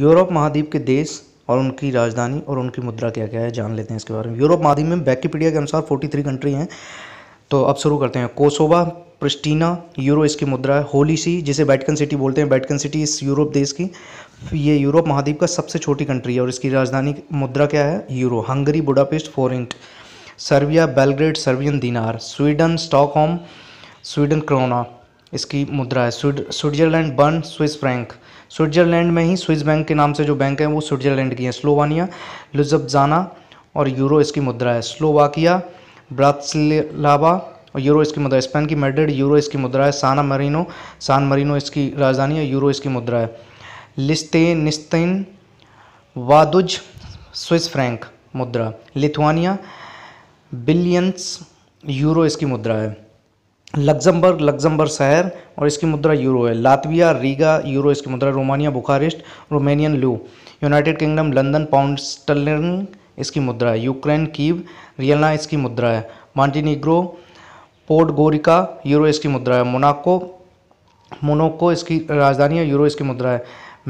Europe महाद्वीप के देश और उनकी राजधानी और उनकी मुद्रा क्या क्या है जान लेते हैं इसके बारे में यूरोप महाद्वीप में बैकिपीडिया के अनुसार 43 कंट्री हैं तो अब शुरू करते हैं कोसोवा प्रिस्टीना यूरो इसकी मुद्रा है होली सी जिसे बैटकन सिटी बोलते हैं बैटकन सिटी इस यूरोप देश की ये यूरोप महाद्वीप का सबसे छोटी कंट्री है और इसकी राजधानी मुद्रा क्या है euro Hungary Budapest forint Serbia Belgrade Serbian dinar Sweden Stockholm Sweden krona इसकी मुद्रा है Switzerland Bern Swiss franc Switzerland में ही स्विस बैंक के नाम से जो बैंक है वो स्विट्ज़रलैंड की है स्लोवानिया लुजबजाना और यूरो इसकी मुद्रा है स्लोवाकिया ब्रात्सलावा और यूरो इसकी मुद्रा स्पेन की मेड्रिड यूरो इसकी मुद्रा है साना मरीनो सान मरीनो इसकी राजधानी है यूरो इसकी मुद्रा है लिस्तेनिस्तेन वादुज स्विस फ्रैंक मुद्रा लिथुआनिया बिलियंस यूरो इसकी मुद्रा है लग्जमबर्ग लग्जमबर्ग शहर और इसकी मुद्रा यूरो है लातविया रीगा यूरो इसकी मुद्रा Romania Bucharest Romanian leu United Kingdom London pound इसकी मुद्रा है यूक्रेन कीव रियलना इसकी मुद्रा है मांटीनिग्रो पोर्ट गोरिका यूरो इसकी मुद्रा है मोनाको मोनाको इसकी राजधानी है यूरो इसकी मुद्रा है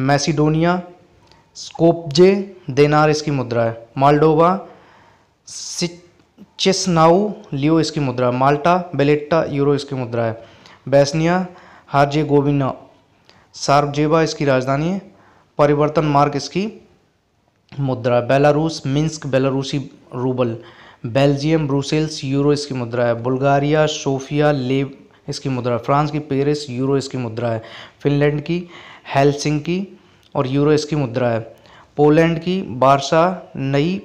मैसीडोनिया स्कोपजे देनार इसकी मुद्रा है मालडोवा सिच चेसनाउ लियो इसकी मुद्रा माल्टा बेलेट्टा यूरो इसकी मुद्रा है बैसनिया हारजे गोविना सार्वजेवा इसकी राजधानी है परिवर्तन मार्ग इसकी मुद्रा बेलारूस मिन्स्क बेलारूसी रूबल बेल्जियम ब्रूसेल्स यूरो इसकी मुद्रा है बुल्गारिया सोफिया लेब इसकी मुद्रा है फ्रांस की पेरिस यूरो इसकी मुद्रा है फिनलैंड की हेलसिंकी और यूरो इसकी मुद्रा है पोलैंड की बारसा नई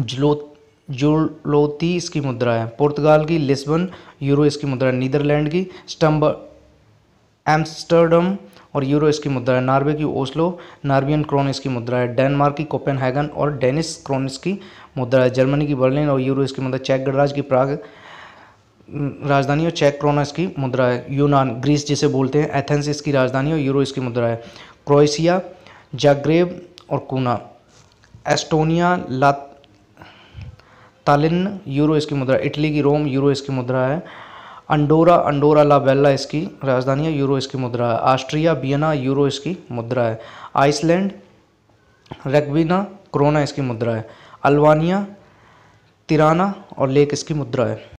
जलोत जुलोती इसकी मुद्रा है पुर्तगाल की लिस्बन यूरो इसकी मुद्रा है नीदरलैंड की स्टम्ब एम्स्टर्डम और यूरो इसकी मुद्रा है नॉर्वे की ओस्लो नार्वियन क्रोन इसकी मुद्रा है डेनमार्क की कोपेनहेगन और डेनिस क्रोन इसकी मुद्रा है जर्मनी की बर्लिन और यूरो इसकी मुद्रा चेक गणराज्य की प्राग राजधानी और चेक क्रोना इसकी मुद्रा है यूनान ग्रीस जिसे बोलते हैं एथेंस इसकी राजधानी और यूरो इसकी मुद्रा है क्रोएशिया जाग्रेब और कूना एस्टोनिया लात तालिन यूरो इसकी मुद्रा इटली की रोम यूरो इसकी मुद्रा है अंडोरा अंडोरा ला बेल्ला इसकी राजधानी है यूरो इसकी मुद्रा है ऑस्ट्रिया बियना यूरो इसकी मुद्रा है आइसलैंड रेगविना क्रोना इसकी मुद्रा है अल्वानिया तिराना और लेक इसकी मुद्रा है